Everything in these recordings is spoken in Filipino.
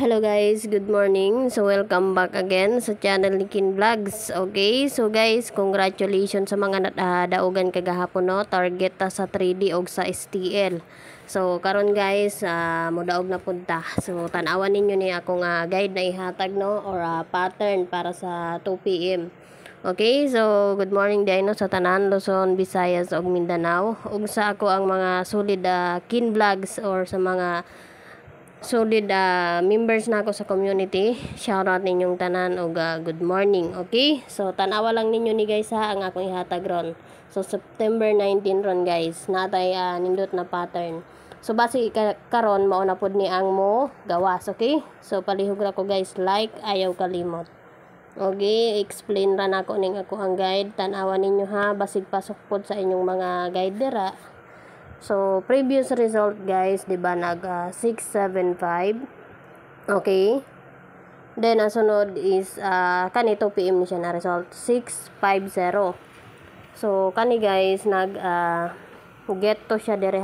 Hello guys, good morning. So welcome back again sa channel ni Kin Vlogs. Okay, so guys, congratulations sa mga uh, ah, daogan kagahapon no, target ta sa 3D og sa STL. So karon guys, uh, mudaog na punta. So tan-awan ninyo ni akong uh, guide na ihatag no or uh, pattern para sa 2 PM. Okay, so good morning dino sa tanan Luzon, Visayas ug Mindanao. Ug sa ako ang mga solid uh, kin vlogs or sa mga solid uh, members na ako sa community. Shoutout ninyong tanan og uh, ah, good morning, okay? So tanawa lang ninyo ni guys ha ang akong ihatag ron. So September 19 ron guys, natay uh, nindot na pattern. So base ka karon mao na pud ni ang mo gawas, okay? So palihog ra ko guys, like ayaw kalimot. Okay, explain ra nako ning ako ang guide. Tanawa ninyo ha, basig pasok pod sa inyong mga guide dira. So, previous result guys, 'di ba nag uh, ah, 675. Okay? Then ang sunod is uh, kanito PM niya na result 650. So, kani guys nag uh, ah, get to siya dere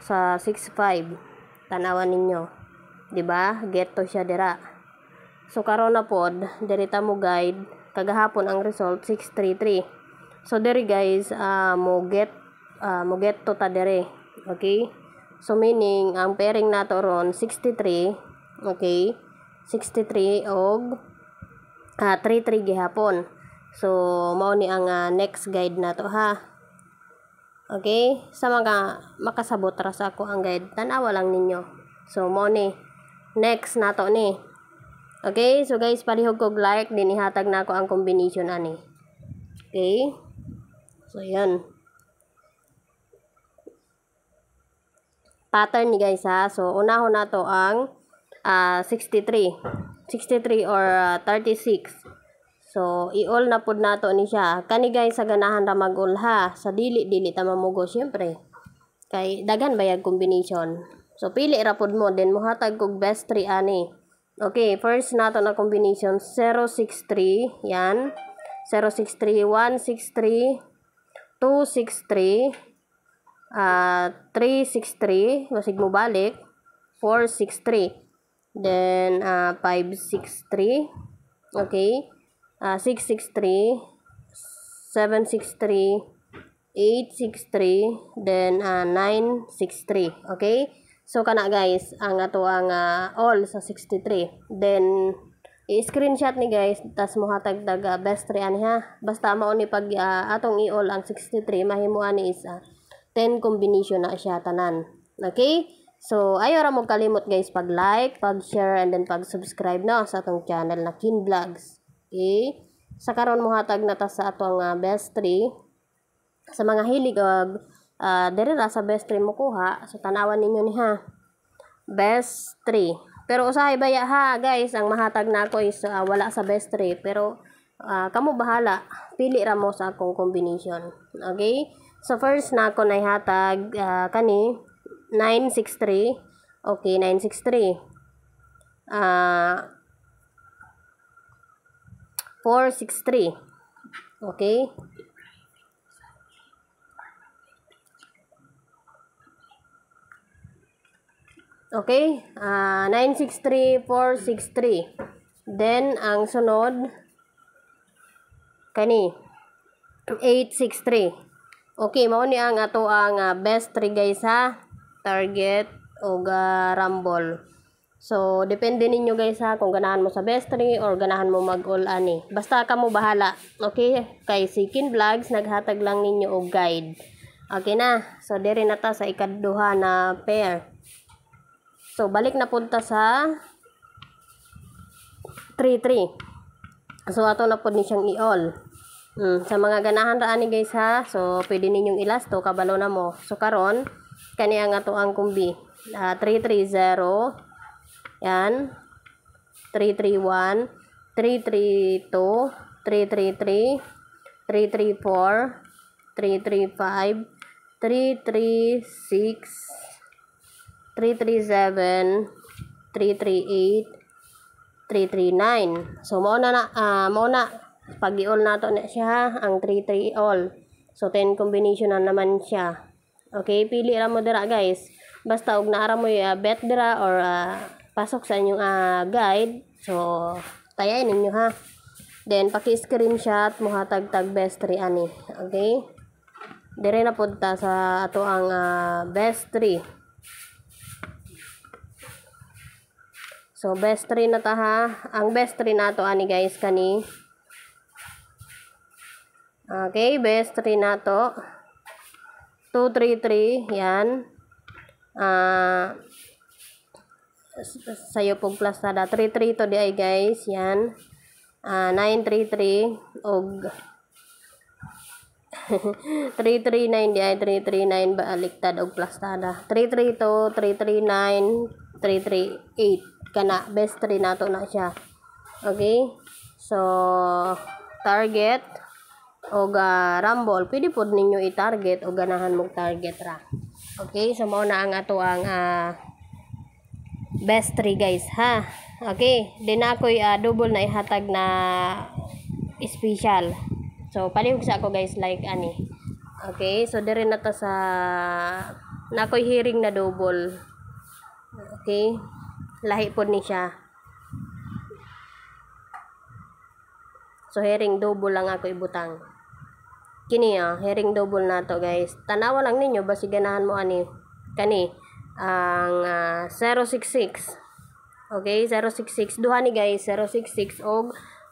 sa 65. Tanawan ninyo. 'Di ba? Get to siya dera. So karon na pod derita mo guide kagahapon ang result 633. So dere guys uh, mo get uh, ah, mugetto ta dere. Okay? So meaning ang pairing nato ron 63, okay? 63 og uh, ah, 33 gihapon. So mao ni ang uh, next guide nato ha. Okay? Sa mga makasabot ra sa ako ang guide, tanaw awa lang ninyo. So mo ni next nato ni. Okay? So guys, palihog kog like din ihatag na ako ang combination ani. Okay? So yan. pattern ni guys ha. So, unahon na to ang uh, 63. 63 or uh, ah, 36. So, i-all na pud nato ni siya. Kani guys sa ganahan ra mag-all ha. Sa dili dili ta mamugo syempre. Kay dagan bayag combination. So, pili ra pud mo then mohatag kog best 3 ani. Okay, first nato na combination 063, yan. 063 163 263 uh, 363 kasi mo balik 463 then uh, ah, 563 okay uh, 663 763 863 then uh, ah, 963 okay so kana guys ang ato ang uh, all sa 63 then i-screenshot ni guys tas mo hatag tag uh, best 3 ha basta mao ni pag uh, atong i-all ang 63 mahimo ani isa uh, 10 combination na siya tanan. Okay? So, ayaw ra mo kalimot guys pag like, pag share, and then pag subscribe na sa atong channel na Kin Vlogs. Okay? Sa karon mo hatag na ta sa atong uh, best 3 sa mga hilig og uh, ah, ah, dere ra sa best 3 mo kuha so tanawan ninyo ni ha. Best 3. Pero usahay baya ha guys, ang mahatag na ako is uh, wala sa best 3 pero uh, kamo bahala. Pili ra mo sa akong combination. Okay? So first na ako naihatag uh, ah, kani 963. Okay, 963. Uh, 463. Okay. Okay, uh, 963, 463. Then, ang sunod, kani, 863. Okay, mao ni ang ato ang ah, uh, best three guys ha. Target o uh, Rumble. So, depende ninyo guys ha kung ganahan mo sa best three or ganahan mo mag all ani. Basta ka mo bahala. Okay, kay Sikin Vlogs naghatag lang ninyo og guide. Okay na. So, diri na ta sa ikaduha na pair. So, balik na punta sa 3-3. So, ato na po ni siyang i-all. Hmm, sa mga ganahan ra ani guys ha. So pwede ninyong ilasto kabalo na mo. So karon kaniya nga to ang kumbi. Uh, 330 yan 331 332 333 334 335 336 337 338 339 so mo na uh, mo na pag i-all nato na siya, ang 3-3 all. So, 10 combination na naman siya. Okay, pili lang mo dira guys. Basta og naara mo yung uh, bet dira or uh, pasok sa inyong uh, guide. So, tayain ninyo ha. Then, paki-screenshot mo hatag-tag best 3 ani. Okay? Dire na punta sa ato ang uh, best 3. So, best 3 na ta ha. Ang best 3 na to ani guys kani Okay, best 3 na to. 233, yan. Ah, uh, sayo pong plus na da. 33 to di ay guys, yan. Ah, uh, 933 og 339 di ay 339 baaliktad og plus na da. 332, 339, 338 kana best 3 na to na siya. Okay? So target o ga rumble pwede pod ninyo i-target o ganahan mong target ra okay so mao na ang ato ang uh, best 3 guys ha okay din ako'y uh, double na ihatag na special so palihog sa ako guys like ani okay so dire na ta sa na ako'y hearing na double okay lahi pod ni siya So, herring double lang ako ibutang kini ah, herring double na to guys tanawa lang ninyo basi ganahan mo ani kani ang uh, ah, 066 okay 066 duha ni guys 066 og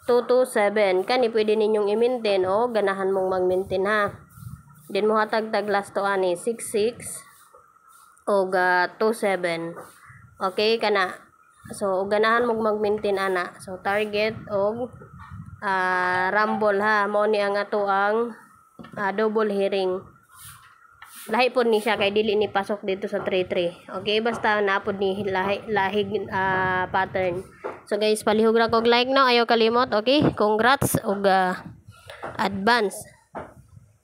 227 kani pwede ninyong i-maintain o ganahan mong mag-maintain ha din mo hatag last to ani 66 og uh, ah, 27 okay kana so ganahan mong mag-maintain ana so target og uh, rumble ha mo ni ang ato ang uh, double herring lahi po ni siya kay dili ni pasok dito sa 33 okay basta napod ni lahi, lahi uh, pattern so guys palihog ra kog like no ayo kalimot okay congrats og uh, advance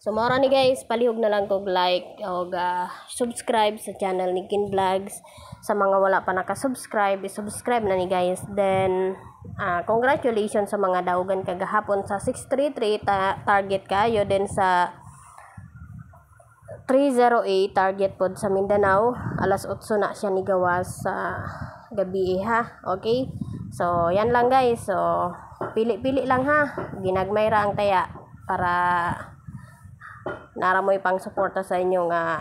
So, mora ni guys, palihog na lang kog like o uh, ah, subscribe sa channel ni Kin Vlogs. Sa mga wala pa naka subscribe subscribe na ni guys. Then, uh, congratulations sa mga daugan kagahapon sa 633 ta target kayo. Then sa 308 target pod sa Mindanao. Alas 8 na siya ni Gawas sa gabi ha. Okay? So, yan lang guys. So, pili-pili lang ha. Ginagmay ra ang taya para naramoy pang suporta sa inyong uh,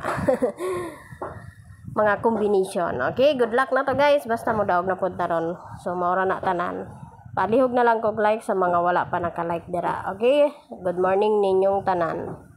mga combination. Okay, good luck na to guys. Basta mo daog na punta ron. So, maura na tanan. Palihog na lang kog like sa mga wala pa naka-like dira. Okay, good morning ninyong tanan.